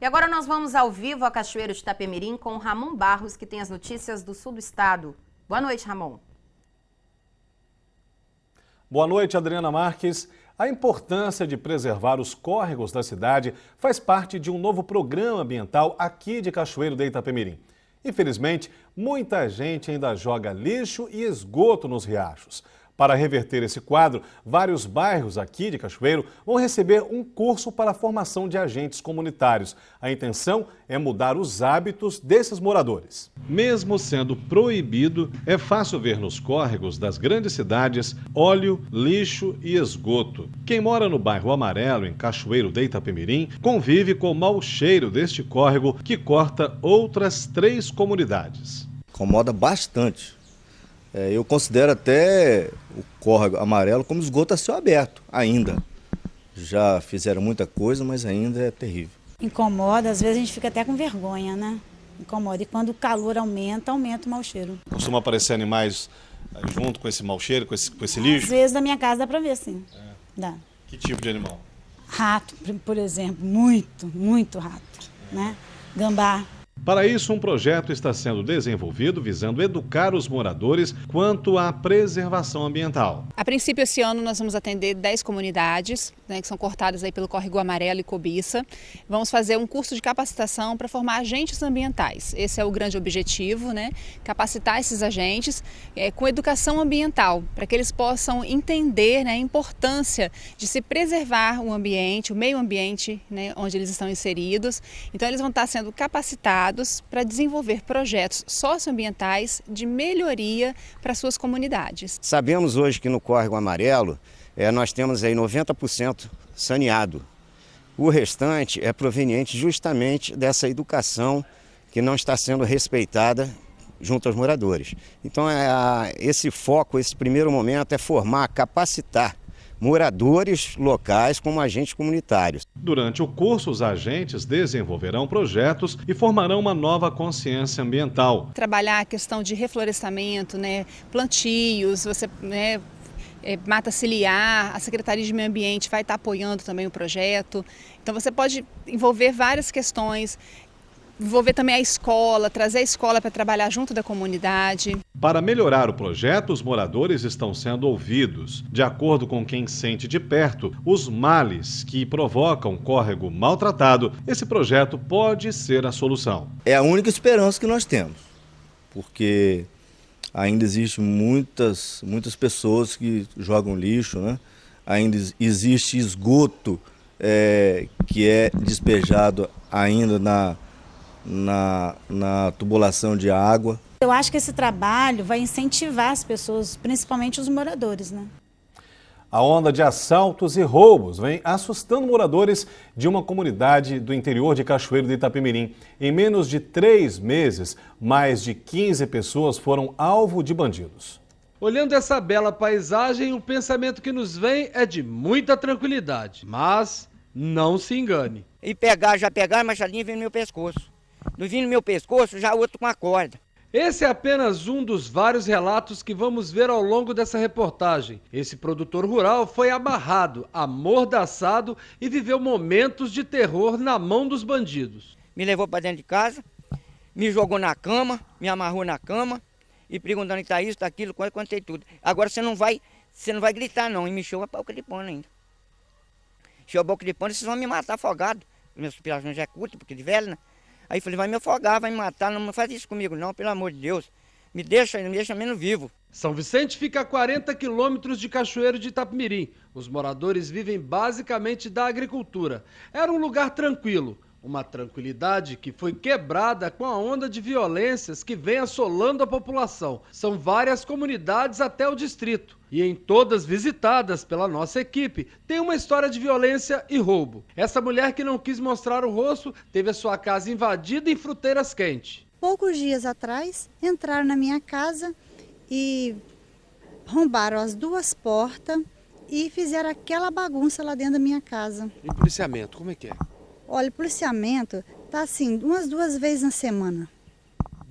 E agora nós vamos ao vivo a Cachoeiro de Itapemirim com Ramon Barros, que tem as notícias do sul do estado. Boa noite, Ramon. Boa noite, Adriana Marques. A importância de preservar os córregos da cidade faz parte de um novo programa ambiental aqui de Cachoeiro de Itapemirim. Infelizmente, muita gente ainda joga lixo e esgoto nos riachos. Para reverter esse quadro, vários bairros aqui de Cachoeiro vão receber um curso para a formação de agentes comunitários. A intenção é mudar os hábitos desses moradores. Mesmo sendo proibido, é fácil ver nos córregos das grandes cidades óleo, lixo e esgoto. Quem mora no bairro Amarelo, em Cachoeiro de Itapemirim, convive com o mau cheiro deste córrego que corta outras três comunidades. Incomoda bastante é, eu considero até o córrego amarelo como esgoto a céu aberto, ainda. Já fizeram muita coisa, mas ainda é terrível. Incomoda, às vezes a gente fica até com vergonha, né? Incomoda. E quando o calor aumenta, aumenta o mau cheiro. Costuma aparecer animais ah, junto com esse mau cheiro, com esse, com esse lixo? Às vezes da minha casa dá para ver, sim. É. Dá. Que tipo de animal? Rato, por exemplo, muito, muito rato, é. né? Gambá. Para isso, um projeto está sendo desenvolvido visando educar os moradores quanto à preservação ambiental. A princípio, esse ano nós vamos atender 10 comunidades, né, que são cortadas aí pelo Córrego Amarelo e Cobiça. Vamos fazer um curso de capacitação para formar agentes ambientais. Esse é o grande objetivo, né? capacitar esses agentes é, com educação ambiental, para que eles possam entender né, a importância de se preservar o ambiente, o meio ambiente né, onde eles estão inseridos. Então, eles vão estar sendo capacitados para desenvolver projetos socioambientais de melhoria para suas comunidades. Sabemos hoje que no Córrego Amarelo é, nós temos aí 90% saneado. O restante é proveniente justamente dessa educação que não está sendo respeitada junto aos moradores. Então, é, esse foco, esse primeiro momento é formar, capacitar moradores locais como agentes comunitários. Durante o curso, os agentes desenvolverão projetos e formarão uma nova consciência ambiental. Trabalhar a questão de reflorestamento, né, plantios, você né, é, mata ciliar, a Secretaria de Meio Ambiente vai estar apoiando também o projeto. Então você pode envolver várias questões, vou ver também a escola, trazer a escola para trabalhar junto da comunidade. Para melhorar o projeto, os moradores estão sendo ouvidos. De acordo com quem sente de perto os males que provocam córrego maltratado, esse projeto pode ser a solução. É a única esperança que nós temos, porque ainda existem muitas, muitas pessoas que jogam lixo, né? ainda existe esgoto é, que é despejado ainda na na, na tubulação de água. Eu acho que esse trabalho vai incentivar as pessoas, principalmente os moradores, né? A onda de assaltos e roubos vem assustando moradores de uma comunidade do interior de Cachoeiro de Itapemirim. Em menos de três meses, mais de 15 pessoas foram alvo de bandidos. Olhando essa bela paisagem, o pensamento que nos vem é de muita tranquilidade. Mas não se engane. E pegar, já pegar machadinha vem no meu pescoço. Novinho no meu pescoço, já outro com a corda. Esse é apenas um dos vários relatos que vamos ver ao longo dessa reportagem. Esse produtor rural foi amarrado, amordaçado e viveu momentos de terror na mão dos bandidos. Me levou para dentro de casa, me jogou na cama, me amarrou na cama e perguntando que tá isso, tá aquilo, é, quando contei é tudo. Agora você não vai, você não vai gritar não, e me encheu a boca de pano ainda. Encheu a boca de pano, vocês vão me matar afogado. Meus respiração já é curta, porque de velho, né? Aí falei, vai me afogar, vai me matar, não faz isso comigo não, pelo amor de Deus. Me deixa, me deixa menos vivo. São Vicente fica a 40 quilômetros de Cachoeiro de Itapemirim. Os moradores vivem basicamente da agricultura. Era um lugar tranquilo, uma tranquilidade que foi quebrada com a onda de violências que vem assolando a população. São várias comunidades até o distrito. E em todas visitadas pela nossa equipe, tem uma história de violência e roubo. Essa mulher que não quis mostrar o rosto teve a sua casa invadida em fruteiras quentes. Poucos dias atrás, entraram na minha casa e rombaram as duas portas e fizeram aquela bagunça lá dentro da minha casa. Em policiamento, como é que é? Olha, o policiamento tá assim, umas duas vezes na semana.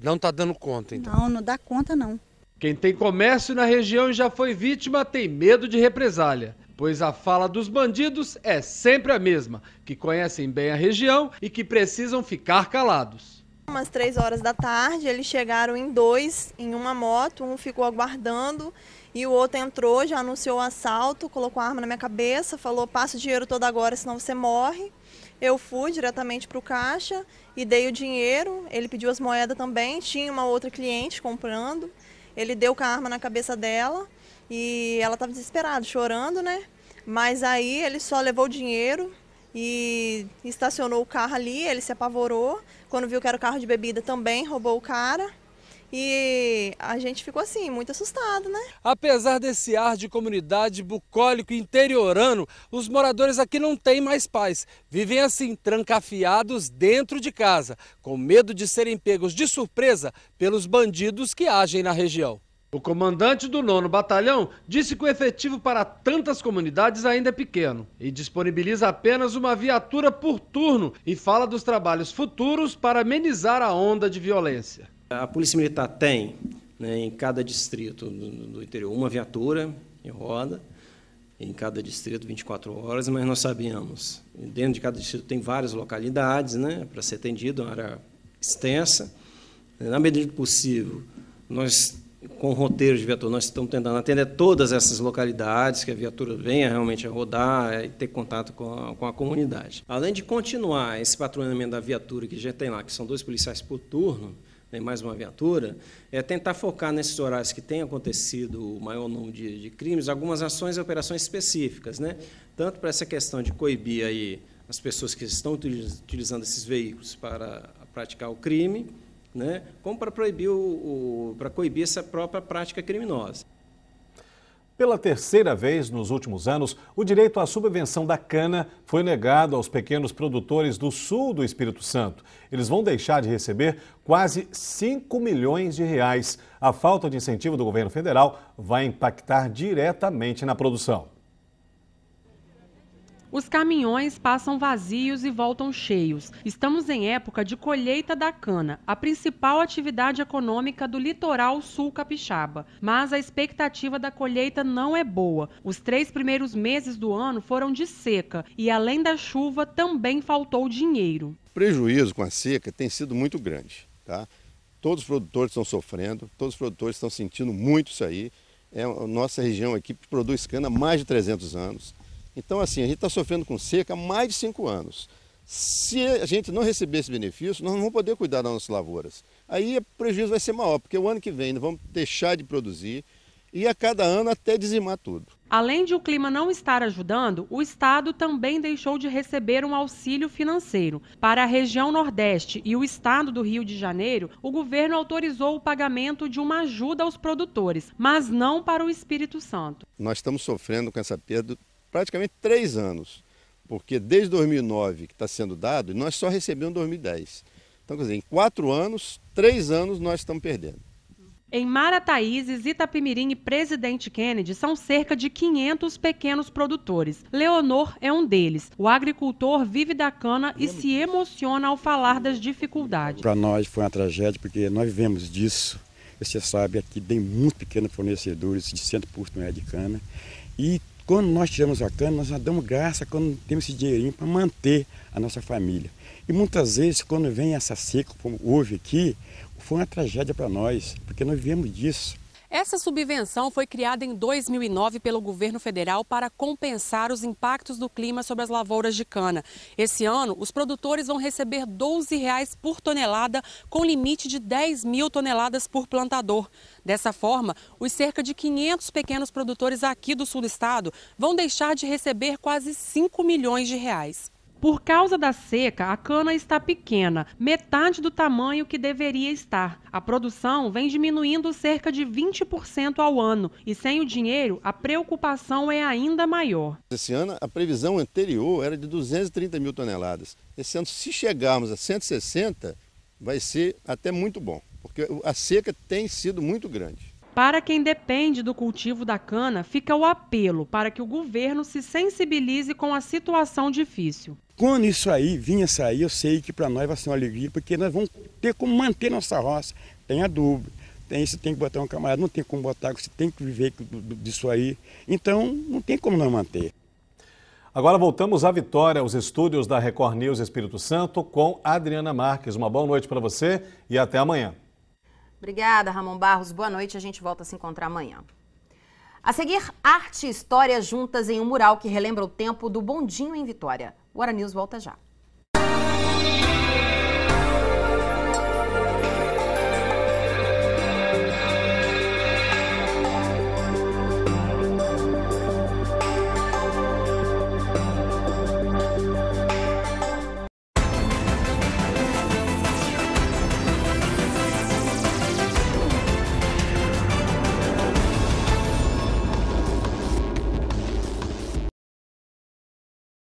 Não tá dando conta, então? Não, não dá conta, não. Quem tem comércio na região e já foi vítima tem medo de represália, pois a fala dos bandidos é sempre a mesma, que conhecem bem a região e que precisam ficar calados. Umas três horas da tarde, eles chegaram em dois, em uma moto, um ficou aguardando e o outro entrou, já anunciou o assalto, colocou a arma na minha cabeça, falou, passa o dinheiro todo agora, senão você morre. Eu fui diretamente para o caixa e dei o dinheiro. Ele pediu as moedas também. Tinha uma outra cliente comprando. Ele deu com a arma na cabeça dela e ela estava desesperada, chorando, né? Mas aí ele só levou o dinheiro e estacionou o carro ali. Ele se apavorou. Quando viu que era o carro de bebida, também roubou o cara. E a gente ficou assim, muito assustado, né? Apesar desse ar de comunidade bucólico interiorano, os moradores aqui não têm mais paz. Vivem assim, trancafiados dentro de casa, com medo de serem pegos de surpresa pelos bandidos que agem na região. O comandante do nono batalhão disse que o efetivo para tantas comunidades ainda é pequeno e disponibiliza apenas uma viatura por turno e fala dos trabalhos futuros para amenizar a onda de violência. A Polícia Militar tem, né, em cada distrito do interior, uma viatura em roda, em cada distrito 24 horas, mas nós sabemos, dentro de cada distrito tem várias localidades né, para ser atendido, é uma área extensa. Né. Na medida do possível, nós, com roteiros de viatura, nós estamos tentando atender todas essas localidades, que a viatura venha realmente a rodar e ter contato com a, com a comunidade. Além de continuar esse patrulhamento da viatura que já tem lá, que são dois policiais por turno, né, mais uma aventura, é tentar focar nesses horários que tem acontecido o maior número de, de crimes, algumas ações e operações específicas, né? tanto para essa questão de coibir aí as pessoas que estão utilizando esses veículos para praticar o crime, né, como para proibir o, o para coibir essa própria prática criminosa. Pela terceira vez nos últimos anos, o direito à subvenção da cana foi negado aos pequenos produtores do sul do Espírito Santo. Eles vão deixar de receber quase 5 milhões de reais. A falta de incentivo do governo federal vai impactar diretamente na produção. Os caminhões passam vazios e voltam cheios. Estamos em época de colheita da cana, a principal atividade econômica do litoral sul capixaba. Mas a expectativa da colheita não é boa. Os três primeiros meses do ano foram de seca e, além da chuva, também faltou dinheiro. O prejuízo com a seca tem sido muito grande. Tá? Todos os produtores estão sofrendo, todos os produtores estão sentindo muito isso aí. É, a nossa região aqui produz cana há mais de 300 anos então, assim, a gente está sofrendo com seca há mais de cinco anos. Se a gente não receber esse benefício, nós não vamos poder cuidar das nossas lavouras. Aí o prejuízo vai ser maior, porque o ano que vem nós vamos deixar de produzir e a cada ano até dizimar tudo. Além de o clima não estar ajudando, o Estado também deixou de receber um auxílio financeiro. Para a região Nordeste e o Estado do Rio de Janeiro, o governo autorizou o pagamento de uma ajuda aos produtores, mas não para o Espírito Santo. Nós estamos sofrendo com essa perda praticamente três anos, porque desde 2009 que está sendo dado, nós só recebemos em 2010. Então, quer dizer, em quatro anos, três anos nós estamos perdendo. Em Marataízes, Itapimirim e Presidente Kennedy são cerca de 500 pequenos produtores. Leonor é um deles. O agricultor vive da cana e se emociona ao falar das dificuldades. Para nós foi uma tragédia porque nós vivemos disso. Você sabe, aqui tem muito pequenos fornecedores de 100% é, de cana e quando nós tiramos a cana, nós já damos graça quando temos esse dinheirinho para manter a nossa família. E muitas vezes, quando vem essa seca, como houve aqui, foi uma tragédia para nós, porque nós vivemos disso. Essa subvenção foi criada em 2009 pelo governo federal para compensar os impactos do clima sobre as lavouras de cana. Esse ano, os produtores vão receber R$ 12,00 por tonelada, com limite de 10 mil toneladas por plantador. Dessa forma, os cerca de 500 pequenos produtores aqui do sul do estado vão deixar de receber quase 5 milhões de reais. Por causa da seca, a cana está pequena, metade do tamanho que deveria estar. A produção vem diminuindo cerca de 20% ao ano e sem o dinheiro, a preocupação é ainda maior. Esse ano, a previsão anterior era de 230 mil toneladas. Esse ano, se chegarmos a 160, vai ser até muito bom, porque a seca tem sido muito grande. Para quem depende do cultivo da cana, fica o apelo para que o governo se sensibilize com a situação difícil. Quando isso aí vinha sair, eu sei que para nós vai ser uma alegria, porque nós vamos ter como manter nossa roça. Tem adubo, tem isso, tem que botar um camarada, não tem como botar, você tem que viver disso aí. Então, não tem como não manter. Agora voltamos à Vitória, os estúdios da Record News Espírito Santo, com Adriana Marques. Uma boa noite para você e até amanhã. Obrigada, Ramon Barros. Boa noite. A gente volta a se encontrar amanhã. A seguir, arte e história juntas em um mural que relembra o tempo do bondinho em Vitória. O News volta já.